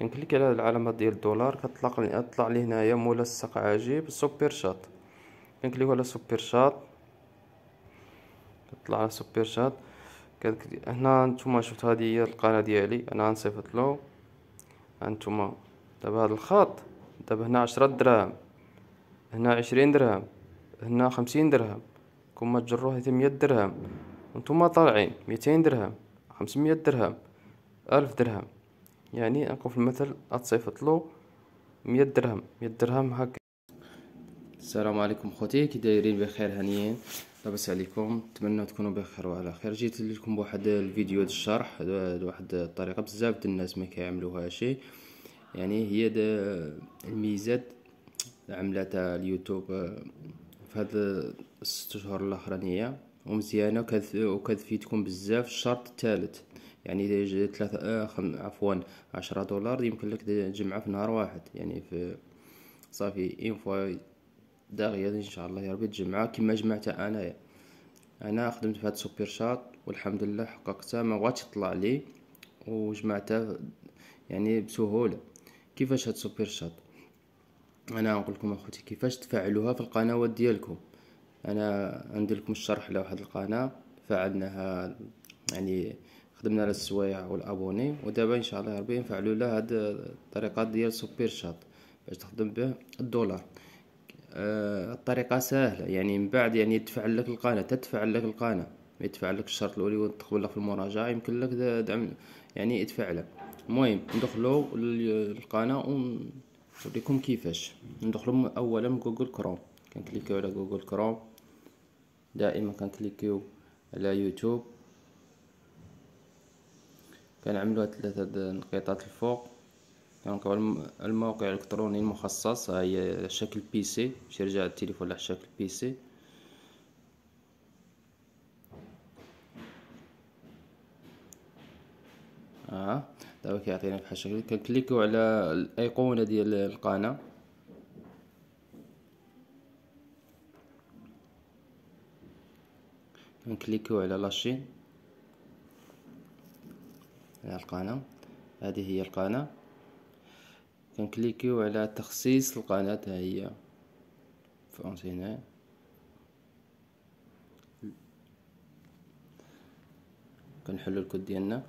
نكليك على العلامه ديال الدولار كتطلق يطلع لي هنايا ملصق عجيب سوبر شات كنكليكو على سوبر شات كتطلع على سوبر شات هنا نتوما شفت هذه هي القناه ديالي انا غنصيفط له انتما دابا هذا الخط دابا هنا عشرة دراهم هنا عشرين درهم هنا خمسين درهم كون ما تجروه حتى مية درهم وانتم طالعين ميتين درهم خمسمية درهم ألف درهم يعني نقول في المثل أتصيفط له مية درهم مية درهم هكا السلام عليكم خوتي كي دايرين بخير هنيين لاباس عليكم نتمنى تكونوا بخير وعلى خير جيت لكم بواحد الفيديو ديال الشرح بواحد الطريقه بزاف ديال الناس ما كيعملوها شي يعني هي الميزات عملتها اليوتيوب آه، في هاد الست شهور الاخرانيه ومزيانه وكتفيدكم بزاف الشرط الثالث يعني ثلاثة آه خم عفوا عشرة دولار يمكن لك تجمعها في نهار واحد يعني في صافي اون فوا داغية ان شاء الله يا ربي تجمعها كما جمعتها انايا انا خدمت في هاد سوبر شات والحمد لله حققتها ما بغاتش تطلع لي وجمعتها يعني بسهوله كيفاش هاد سوبر شات انا نقول لكم اخوتي كيفاش تفعلوها في القنوات ديالكم انا ندير لكم الشرح على واحد القناه فعلناها يعني خدمنا على السوايع والابوني ودابا ان شاء الله ربي نفعلوا له هاد الطريقه ديال سوبر شات باش تخدم به الدولار آه الطريقه سهله يعني من بعد يعني يدفع لك القناه تدفع لك القناه ما يدفع لك الشرط الاولي وتقبل لك في المراجعه يمكن لك دعم يعني لك المهم ندخلوا للقناه ونوريكم كيفاش ندخلوا اولا جوجل كروم كنكليكيو على جوجل كروم دائما كنكليكيو على يوتيوب كنعملو هاد ثلاثة النقيطات الفوق كنلقاو الموقع الالكتروني المخصص ها هي شكل بي سي باش يرجع التليفون على شكل بي سي ها دابا كيعطينا بحال الشكل كنكليكو على الايقونه ديال القناه نكليكيو على لاشين على القناة هذه هي القناة كنكليكيو على تخصيص القناة هي في كنحلو الكود ديالنا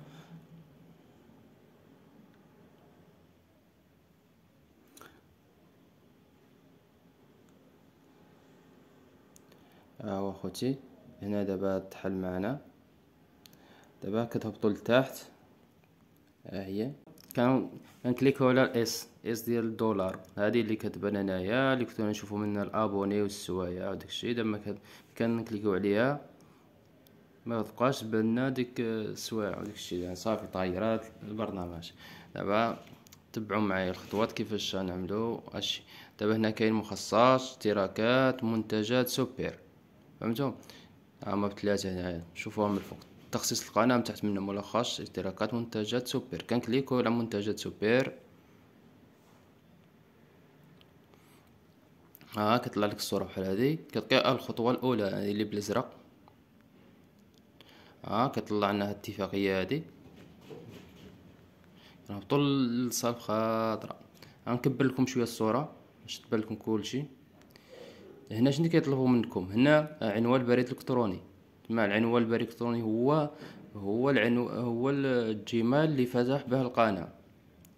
ها هو خوتي هنا دابا تحل معنا دابا كتهبطو لتحت ها هي كليكو على اس اس ديال الدولار هذه اللي كتبان هنايا اللي كنتو نشوفو منها الابوني والسوايع الشيء دابا كنكليكو عليها ما تبقاش بان ديك السوايع الشيء يعني صافي طايرات البرنامج دابا تبعوا معايا الخطوات كيفاش غنعملوا هادشي دابا هنا كاين مخصص اشتراكات منتجات سوبر فهمتو هما بثلاثه هنايا شوفوهم من الفوق تخصيص القناة من تحت منه ملخص اشتراكات منتجات سوبر كان كليكو على منتجات سوبر ها آه كتطلع لك الصورة بحال هذه كتلقى الخطوة الأولى هذه اللي بالأزرق ها آه كتطلع لنا هاد الاتفاقية هادي نهبطو للصالة الخضراء غنكبر لكم شوية الصورة باش تبان لكم كلشي هنا شنو كيطلبوا منكم هنا عنوان البريد الإلكتروني مع العنوان البريكتروني هو هو العنو هو الجيميل اللي فتح به القناه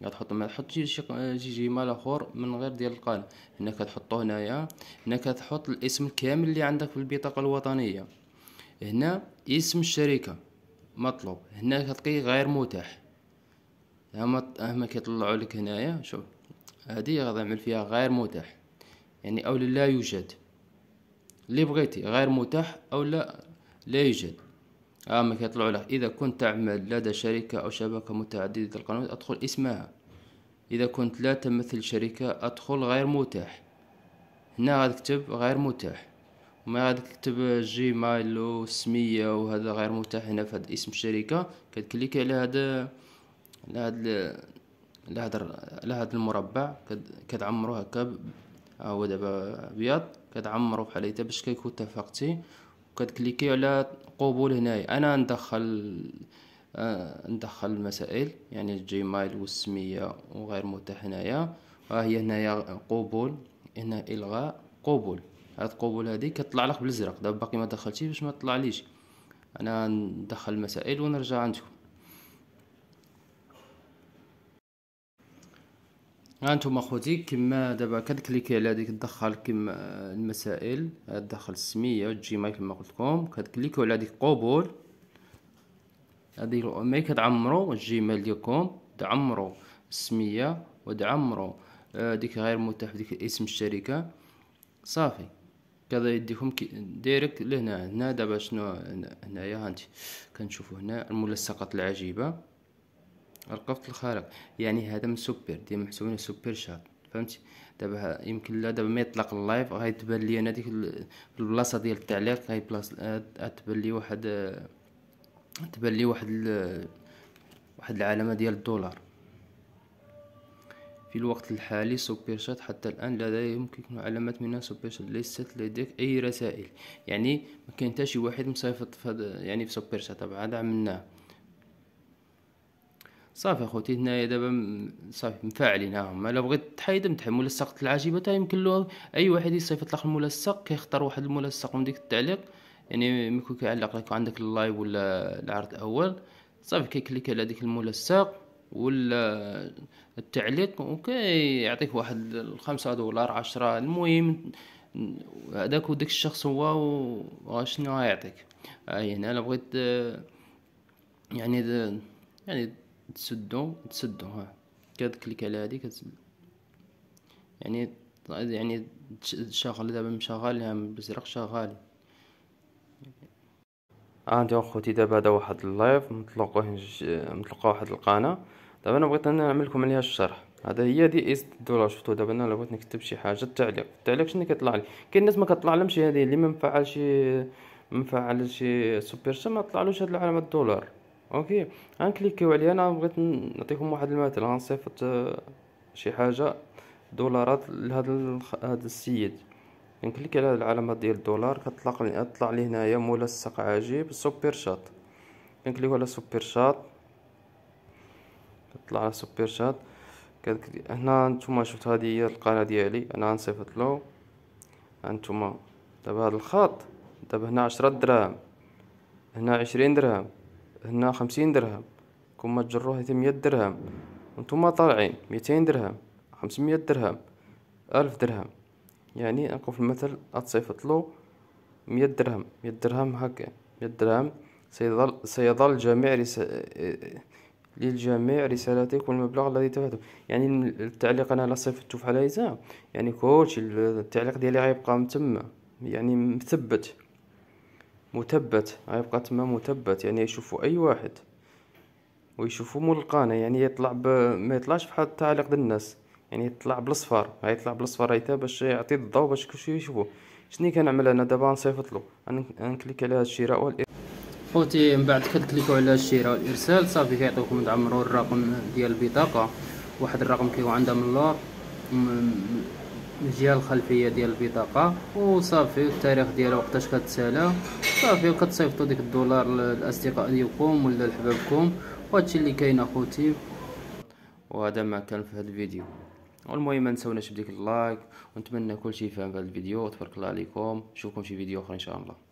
كتحط ما تحطش شي شي جيميل اخر من غير ديال القناه هنا كتحطو هنايا هنا كتحط الاسم كامل اللي عندك في البطاقه الوطنيه هنا اسم الشركه مطلوب هنا كتقي غير متاح هما هما كيطلعوا لك هنايا شوف هذه غادي نعمل فيها غير متاح يعني او لا يوجد اللي بغيتي غير متاح او لا لا يوجد عامك آه، يطلع لك إذا كنت تعمل لدى شركة أو شبكة متعددة القنوات أدخل اسمها إذا كنت لا تمثل شركة أدخل غير متاح هنا غادي تكتب غير متاح ما غادي تكتب جيميل وسمية وهذا غير متاح هنا في هذا اسم الشركة كتكليكي على هذا على هذا على هذا على هذا المربع كتعمرو هكا آه، هو دابا ابيض كتعمرو بحال هكا باش كيكون تفاقتي كتكليكي على قبول هنايا انا ندخل آه ندخل المسائل يعني الجيميل والسميه وغير متاح هنايا ها آه، هي هنايا قبول هنا الغاء قبول هاد قبول هادي كتطلع لك بالزرق دابا باقي ما دخلتي باش ما تطلعليش انا ندخل المسائل ونرجع عندكم هانتوما خوتي كما دابا كتكليكي على هذيك تدخل كما المسائل تدخل السميه والجيميل كما قلت لكم كتكليكيو على هذيك قبول آه، هذيك مي كتعمروا الجيميل ديالكم تعمروا السميه وتعمروا ديك غير متاح ديك اسم الشركه صافي كذا يديكم ديريكت لهنا هنا دابا شنو هنايا هانتي كنشوفوا هنا الملصقات العجيبه القفط الخارق يعني هذا من سوبر ديما محسوبين سوبر شات فهمتي دابا يمكن لا دابا ما يطلق اللايف غيتبان لي انا ديك البلاصه ديال التعليق هاي بلاصه تبان لي واحد تبان لي واحد ال... واحد العلامه ديال الدولار في الوقت الحالي سوبر شات حتى الآن لا يمكن علامات من شات ليست لديك أي رسائل يعني ما كاين حتى شي واحد مصيفط في يعني في شات بعد عملناه صافي اخوتي هنايا دابا صافي مفاعلينها هما الا بغيت تحيد متحل ملصقة العجيبة تا يمكن له اي واحد يصيفط لك الملصق كيختار واحد الملصق من ديك التعليق يعني ميكون كيعلق لك عندك اللايف ولا العرض الاول صافي كيكليك على ديك الملصق ولا التعليق وكيعطيك واحد الخمسة دولار عشرة المهم هذاك وداك الشخص هو شنو غيعطيك ها آه، هنا الا بغيت آه، يعني يعني تسدو تسدو ها كتكليك على هادي كتسد يعني طيب، يعني شغل دابا مشغلها بزرق شغال عندي اخوتي دابا هذا واحد اللايف مطلقوه مطلقه واحد القناه دابا انا بغيت نعمل لكم عليها الشرح هذا هي دي اس دولار شفتو دابا انا بغيت نكتب شي حاجه التعليق التعليق شنو كيطلع لي كاين الناس ما كطلع شي هذه اللي ما مفعل شي مفعل شي سوبر ما طلعلوش هاد العلامه الدولار اوكي غنكليكيو عليها انا بغيت نعطيكم واحد المثل غنصيفط آه، شي حاجه دولارات لهذا هذا السيد كنكليك على العلامه ديال الدولار كتطلق طلع لي هنايا ملصق عجيب سوبر شات كنكليكو على سوبر شات كتطلع على سوبر شات هنا نتوما شفت هذه هي القناه ديالي انا غنصيفط له انتما دابا هذا الخط دابا هنا عشرة دراهم هنا عشرين درهم هنا خمسين درهم كون ما تجروه يتم مية درهم وانتم طالعين ميتين درهم خمسمية درهم ألف درهم يعني نقول في المثل أتصيفطلو مية درهم مية درهم هكا مية درهم سيظل, سيظل جميع رس... للجميع رسالتك والمبلغ الذي دفعته يعني التعليق انا لا صيفطته فحال هيزا يعني كلشي التعليق ديالي غيبقى متما يعني مثبت مثبت غيبقى تما مثبت يعني يشوفو اي واحد ويشوفو ملقانة يعني يطلع ب... ما يطلعش بحال التعليق ديال الناس يعني يطلع بالاصفر غيطلع بالاصفر حتى باش يعطي الضوء باش كلشي يشوفو شنو كنعمل انا دابا نصيفط له غنكليك على هاد الشراء والإر... خوتي من بعد كتكليكو على الشراء والارسال صافي كيعطيكم تعمروا الرقم ديال البطاقه واحد الرقم كيكون عندها من اللور الجهه الخلفيه ديال البطاقه وصافي التاريخ ديالها وقتاش كتسالى صافي كتصيفطوا ديك الدولار للاصدقاء ديالكم ولا لحبابكم وهادشي اللي كاين اخوتي وهذا ما كان في هذا الفيديو والمهم ما نساوناش بديك اللايك ونتمنى كلشي يفهم في هذا الفيديو تبارك الله عليكم نشوفكم في فيديو اخر ان شاء الله